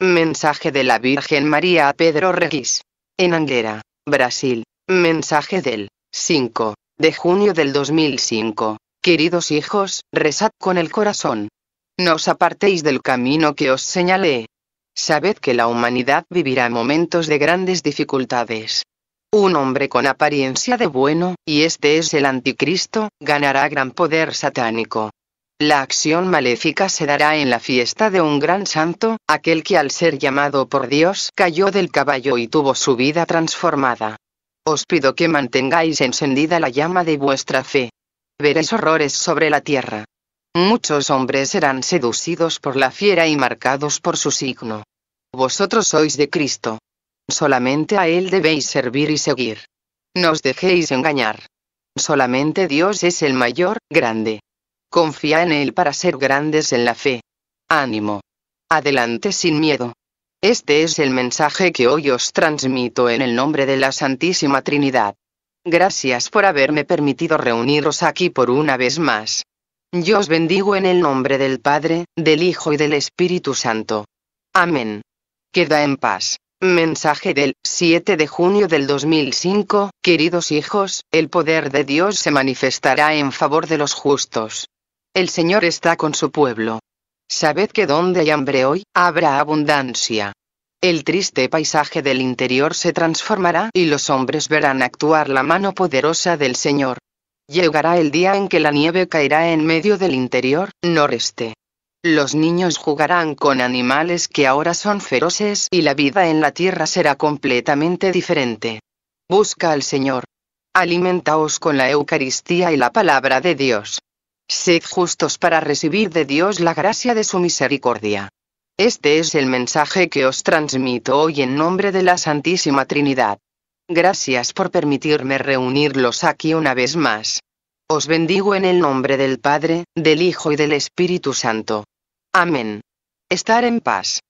Mensaje de la Virgen María a Pedro Regis. En Anguera, Brasil. Mensaje del 5 de junio del 2005. Queridos hijos, rezad con el corazón. No os apartéis del camino que os señalé. Sabed que la humanidad vivirá momentos de grandes dificultades. Un hombre con apariencia de bueno, y este es el anticristo, ganará gran poder satánico. La acción maléfica se dará en la fiesta de un gran santo, aquel que al ser llamado por Dios cayó del caballo y tuvo su vida transformada. Os pido que mantengáis encendida la llama de vuestra fe. Veréis horrores sobre la tierra. Muchos hombres serán seducidos por la fiera y marcados por su signo. Vosotros sois de Cristo. Solamente a Él debéis servir y seguir. No os dejéis engañar. Solamente Dios es el mayor, grande. Confía en Él para ser grandes en la fe. Ánimo. Adelante sin miedo. Este es el mensaje que hoy os transmito en el nombre de la Santísima Trinidad. Gracias por haberme permitido reuniros aquí por una vez más. Yo os bendigo en el nombre del Padre, del Hijo y del Espíritu Santo. Amén. Queda en paz. Mensaje del 7 de junio del 2005, queridos hijos, el poder de Dios se manifestará en favor de los justos. El Señor está con su pueblo. Sabed que donde hay hambre hoy, habrá abundancia. El triste paisaje del interior se transformará y los hombres verán actuar la mano poderosa del Señor. Llegará el día en que la nieve caerá en medio del interior, noreste. Los niños jugarán con animales que ahora son feroces y la vida en la tierra será completamente diferente. Busca al Señor. Alimentaos con la Eucaristía y la palabra de Dios. Sed justos para recibir de Dios la gracia de su misericordia. Este es el mensaje que os transmito hoy en nombre de la Santísima Trinidad. Gracias por permitirme reunirlos aquí una vez más. Os bendigo en el nombre del Padre, del Hijo y del Espíritu Santo. Amén. Estar en paz.